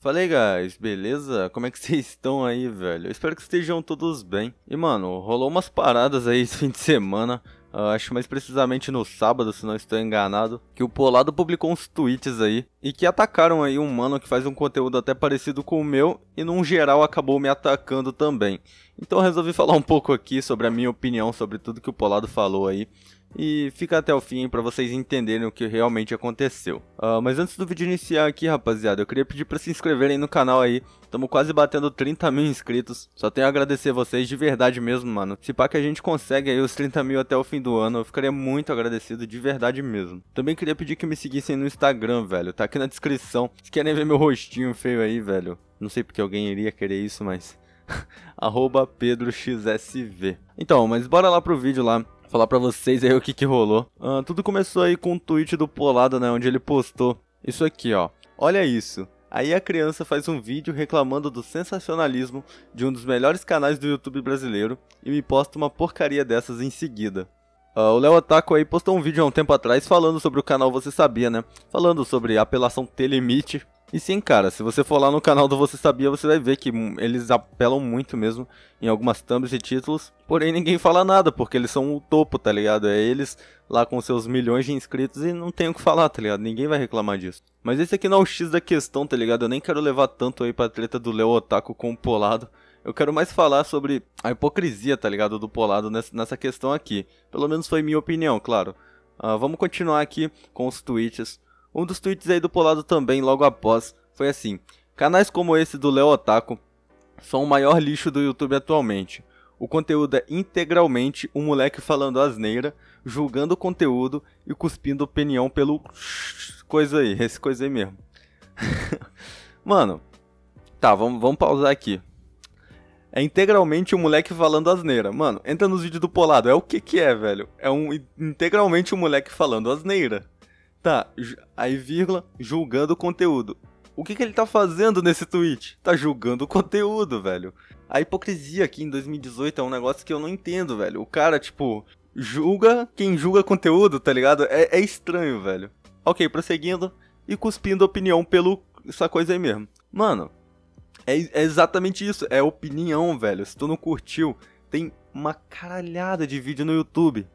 Fala aí, guys, beleza? Como é que vocês estão aí, velho? Eu espero que estejam todos bem. E, mano, rolou umas paradas aí esse fim de semana. Uh, acho mais precisamente no sábado, se não estou enganado, que o Polado publicou uns tweets aí e que atacaram aí um mano que faz um conteúdo até parecido com o meu e num geral acabou me atacando também. Então resolvi falar um pouco aqui sobre a minha opinião sobre tudo que o Polado falou aí e fica até o fim para vocês entenderem o que realmente aconteceu. Uh, mas antes do vídeo iniciar aqui, rapaziada, eu queria pedir para se inscreverem no canal aí. Estamos quase batendo 30 mil inscritos. Só tenho a agradecer vocês de verdade mesmo, mano. Se pá que a gente consegue aí os 30 mil até o fim do ano, eu ficaria muito agradecido de verdade mesmo. Também queria pedir que me seguissem no Instagram, velho. Tá aqui na descrição. Se querem ver meu rostinho feio aí, velho. Não sei porque alguém iria querer isso, mas... arroba PedroXSV Então, mas bora lá pro vídeo lá falar para vocês aí o que, que rolou. Ah, tudo começou aí com um tweet do Polado, né? Onde ele postou isso aqui, ó. Olha isso. Aí a criança faz um vídeo reclamando do sensacionalismo de um dos melhores canais do YouTube brasileiro e me posta uma porcaria dessas em seguida. Uh, o Léo Otaku aí postou um vídeo há um tempo atrás falando sobre o canal Você Sabia, né? Falando sobre apelação T-Limite. E sim, cara, se você for lá no canal do Você Sabia, você vai ver que hum, eles apelam muito mesmo em algumas thumbs e títulos, porém ninguém fala nada, porque eles são o topo, tá ligado? É eles lá com seus milhões de inscritos e não tem o que falar, tá ligado? Ninguém vai reclamar disso. Mas esse aqui não é o X da questão, tá ligado? Eu nem quero levar tanto aí pra treta do Leo Otaku com o Polado. Eu quero mais falar sobre a hipocrisia, tá ligado? Do Polado nessa questão aqui. Pelo menos foi minha opinião, claro. Uh, vamos continuar aqui com os tweets um dos tweets aí do Polado também, logo após, foi assim: Canais como esse do Leo Otaku são o maior lixo do YouTube atualmente. O conteúdo é integralmente um moleque falando asneira, julgando o conteúdo e cuspindo opinião pelo coisa aí, esse coisa aí mesmo. Mano, tá, vamos, vamos pausar aqui. É integralmente um moleque falando asneira. Mano, entra nos vídeos do Polado, é o que que é, velho? É um integralmente um moleque falando asneira. Tá, aí vírgula, julgando o conteúdo. O que, que ele tá fazendo nesse tweet? Tá julgando o conteúdo, velho. A hipocrisia aqui em 2018 é um negócio que eu não entendo, velho. O cara, tipo, julga quem julga conteúdo, tá ligado? É, é estranho, velho. Ok, prosseguindo e cuspindo opinião pelo. Essa coisa aí mesmo. Mano, é, é exatamente isso. É opinião, velho. Se tu não curtiu, tem uma caralhada de vídeo no YouTube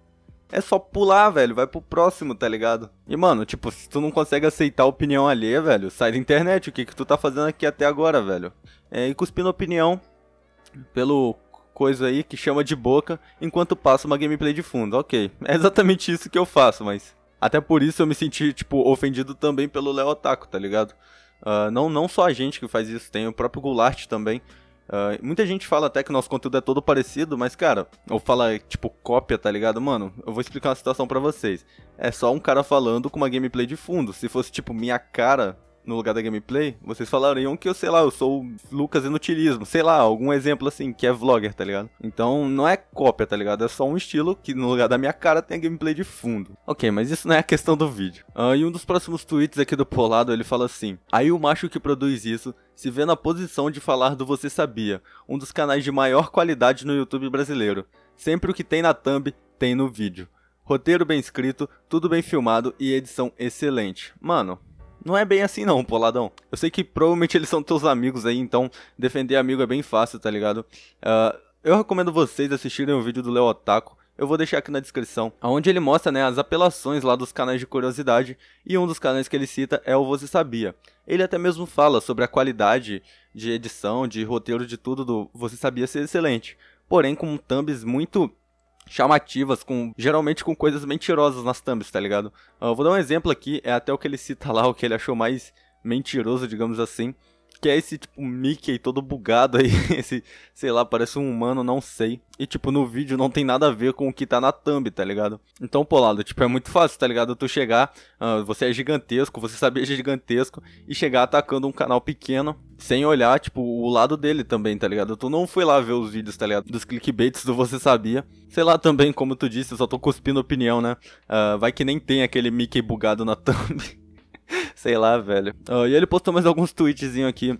é só pular, velho. Vai pro próximo, tá ligado? E, mano, tipo, se tu não consegue aceitar a opinião alheia, velho, sai da internet. O que que tu tá fazendo aqui até agora, velho? É, e cuspindo opinião pelo coisa aí que chama de boca enquanto passa uma gameplay de fundo. Ok, é exatamente isso que eu faço, mas... Até por isso eu me senti, tipo, ofendido também pelo Leo Otaku, tá ligado? Uh, não, não só a gente que faz isso, tem o próprio Goulart também, Uh, muita gente fala até que o nosso conteúdo é todo parecido, mas, cara, ou fala tipo cópia, tá ligado? Mano, eu vou explicar uma situação para vocês. É só um cara falando com uma gameplay de fundo. Se fosse tipo minha cara no lugar da gameplay, vocês falariam que eu, sei lá, eu sou Lucas Inutilismo, sei lá, algum exemplo assim, que é vlogger, tá ligado? Então não é cópia, tá ligado? É só um estilo que no lugar da minha cara tem a gameplay de fundo. Ok, mas isso não é a questão do vídeo. Ah, e um dos próximos tweets aqui do Polado, ele fala assim: Aí o macho que produz isso se vê na posição de falar do Você Sabia, um dos canais de maior qualidade no YouTube brasileiro. Sempre o que tem na thumb, tem no vídeo. Roteiro bem escrito, tudo bem filmado e edição excelente. Mano, não é bem assim não, Poladão. Eu sei que provavelmente eles são teus amigos aí, então defender amigo é bem fácil, tá ligado? Uh, eu recomendo vocês assistirem o vídeo do Leo Otaku, eu vou deixar aqui na descrição, onde ele mostra né, as apelações lá dos canais de curiosidade, e um dos canais que ele cita é o Você Sabia. Ele até mesmo fala sobre a qualidade de edição, de roteiro, de tudo do Você Sabia ser excelente, porém com thumbs muito chamativas, com geralmente com coisas mentirosas nas thumbs, tá ligado? Ah, eu vou dar um exemplo aqui, é até o que ele cita lá, o que ele achou mais mentiroso, digamos assim, que é esse, tipo, Mickey todo bugado aí. Esse, sei lá, parece um humano, não sei. E, tipo, no vídeo não tem nada a ver com o que tá na thumb, tá ligado? Então, polado, tipo, é muito fácil, tá ligado? Tu chegar, uh, você é gigantesco, você sabia é gigantesco, e chegar atacando um canal pequeno, sem olhar, tipo, o lado dele também, tá ligado? Tu não foi lá ver os vídeos, tá ligado? Dos clickbaits do você sabia. Sei lá também, como tu disse, eu só tô cuspindo opinião, né? Uh, vai que nem tem aquele Mickey bugado na thumb. Sei lá, velho. Uh, e ele postou mais alguns tweetzinhos aqui.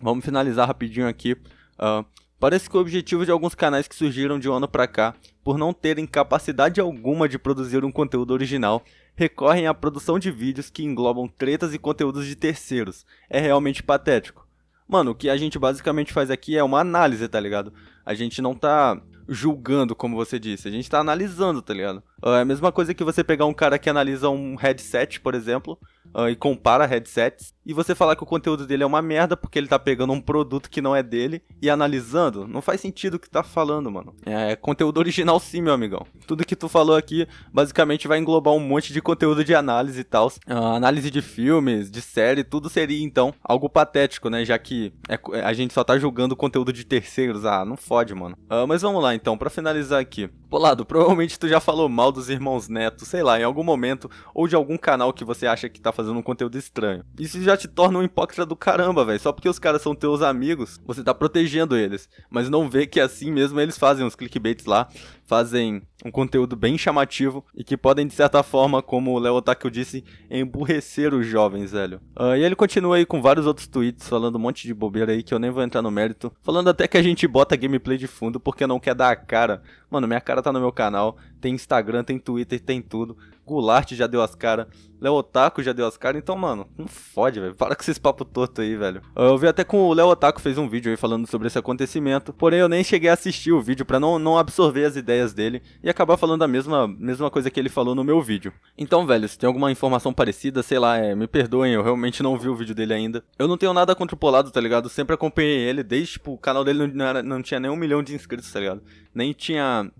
Vamos finalizar rapidinho aqui. Uh, Parece que o objetivo de alguns canais que surgiram de um ano para cá, por não terem capacidade alguma de produzir um conteúdo original, recorrem à produção de vídeos que englobam tretas e conteúdos de terceiros. É realmente patético. Mano, o que a gente basicamente faz aqui é uma análise, tá ligado? A gente não tá julgando, como você disse, a gente tá analisando, tá ligado? Ah, é a mesma coisa que você pegar um cara que analisa um headset, por exemplo, uh, e compara headsets e você falar que o conteúdo dele é uma merda porque ele tá pegando um produto que não é dele e analisando, não faz sentido o que tá falando, mano. É, é conteúdo original sim, meu amigão. Tudo que tu falou aqui basicamente vai englobar um monte de conteúdo de análise e tal. Uh, análise de filmes, de série, tudo seria então algo patético, né? Já que é, a gente só tá julgando conteúdo de terceiros. Ah, não fode, mano. Uh, mas vamos lá então, para finalizar aqui. Polado, provavelmente tu já falou mal dos irmãos Neto, sei lá, em algum momento, ou de algum canal que você acha que tá fazendo um conteúdo estranho. Isso já te torna um hipócrita do caramba, velho. Só porque os caras são teus amigos, você tá protegendo eles. Mas não vê que é assim mesmo eles fazem uns clickbaits lá, fazem um conteúdo bem chamativo e que podem, de certa forma, como o Leo Otaku disse, emburrecer os jovens, velho. Uh, e ele continua aí com vários outros tweets falando um monte de bobeira aí que eu nem vou entrar no mérito. Falando até que a gente bota gameplay de fundo porque não quer dar a cara. Mano, minha cara tá no meu canal, tem Instagram, tem Twitter, tem tudo. Goulart já deu as caras, Léo Otaku já deu as caras, então, mano, não fode, velho. Para com esses papo torto aí, velho. Ah, eu vi até com o Léo Otaku fez um vídeo aí falando sobre esse acontecimento, porém eu nem cheguei a assistir o vídeo para não, não absorver as ideias dele e acabar falando a mesma, mesma coisa que ele falou no meu vídeo. Então, velho, se tem alguma informação parecida, sei lá, é, me perdoem, eu realmente não vi o vídeo dele ainda. Eu não tenho nada contra o Polado, tá ligado? sempre acompanhei ele desde, tipo, o canal dele não, era, não tinha nem um milhão de inscritos, tá ligado? Nem tinha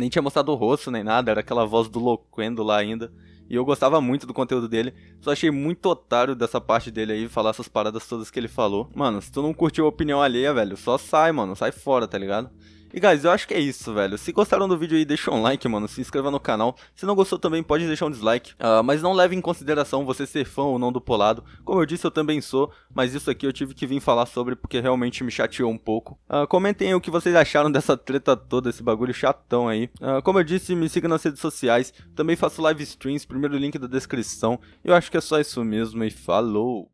nem tinha mostrado o rosto nem nada, era aquela voz do Loquendo lá ainda. E eu gostava muito do conteúdo dele, só achei muito otário dessa parte dele aí, falar essas paradas todas que ele falou. Mano, se tu não curtiu a opinião alheia, velho, só sai, mano, sai fora, tá ligado? E, guys, eu acho que é isso, velho. Se gostaram do vídeo aí, deixa um like, mano. Se inscreva no canal. Se não gostou também, pode deixar um dislike. Uh, mas não leve em consideração você ser fã ou não do Polado. Como eu disse, eu também sou. Mas isso aqui eu tive que vir falar sobre porque realmente me chateou um pouco. Uh, comentem aí o que vocês acharam dessa treta toda, esse bagulho chatão aí. Uh, como eu disse, me siga nas redes sociais. Também faço live streams, primeiro link da descrição. Eu acho que é só isso mesmo e falou!